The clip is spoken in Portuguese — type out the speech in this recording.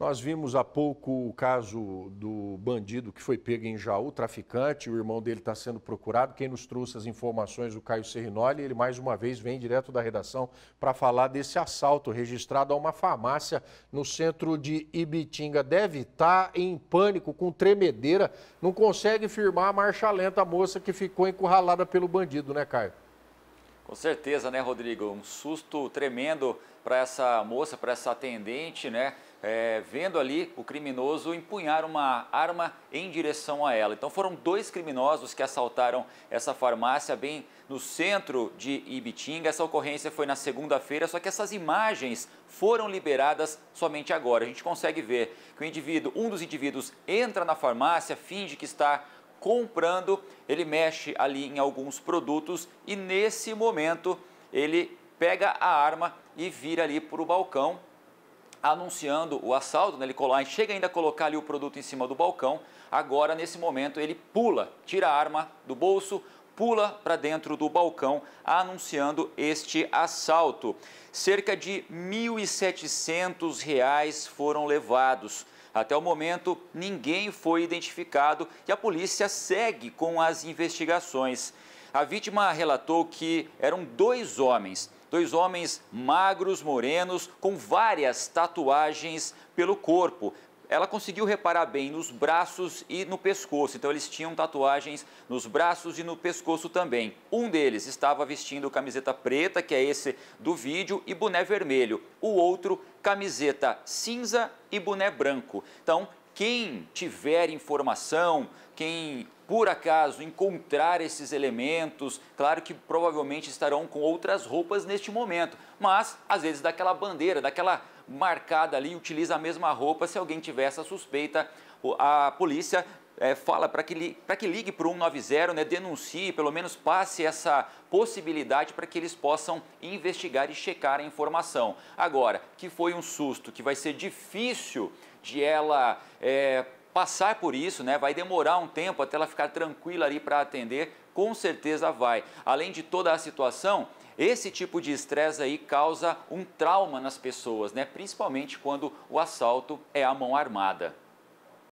Nós vimos há pouco o caso do bandido que foi pego em Jaú, traficante, o irmão dele está sendo procurado. Quem nos trouxe as informações, o Caio Serrinoli, ele mais uma vez vem direto da redação para falar desse assalto registrado a uma farmácia no centro de Ibitinga. Deve estar tá em pânico, com tremedeira, não consegue firmar a marcha lenta a moça que ficou encurralada pelo bandido, né, Caio? Com certeza, né, Rodrigo? Um susto tremendo para essa moça, para essa atendente, né? É, vendo ali o criminoso empunhar uma arma em direção a ela. Então foram dois criminosos que assaltaram essa farmácia bem no centro de Ibitinga. Essa ocorrência foi na segunda-feira, só que essas imagens foram liberadas somente agora. A gente consegue ver que o indivíduo, um dos indivíduos entra na farmácia, finge que está comprando, ele mexe ali em alguns produtos e nesse momento ele pega a arma e vira ali para o balcão, anunciando o assalto. Né? Ele colar, chega ainda a colocar ali o produto em cima do balcão. Agora, nesse momento, ele pula, tira a arma do bolso, pula para dentro do balcão, anunciando este assalto. Cerca de R$ 1.700 foram levados. Até o momento, ninguém foi identificado e a polícia segue com as investigações. A vítima relatou que eram dois homens, dois homens magros, morenos, com várias tatuagens pelo corpo, ela conseguiu reparar bem nos braços e no pescoço. Então, eles tinham tatuagens nos braços e no pescoço também. Um deles estava vestindo camiseta preta, que é esse do vídeo, e boné vermelho. O outro, camiseta cinza e boné branco. Então, quem tiver informação, quem por acaso encontrar esses elementos, claro que provavelmente estarão com outras roupas neste momento, mas às vezes daquela bandeira, daquela marcada ali, utiliza a mesma roupa. Se alguém tiver essa suspeita, a polícia é, fala para que, que ligue para o 190, né, denuncie, pelo menos passe essa possibilidade para que eles possam investigar e checar a informação. Agora, que foi um susto, que vai ser difícil de ela é, passar por isso, né, vai demorar um tempo até ela ficar tranquila ali para atender, com certeza vai. Além de toda a situação, esse tipo de estresse aí causa um trauma nas pessoas, né? principalmente quando o assalto é à mão armada.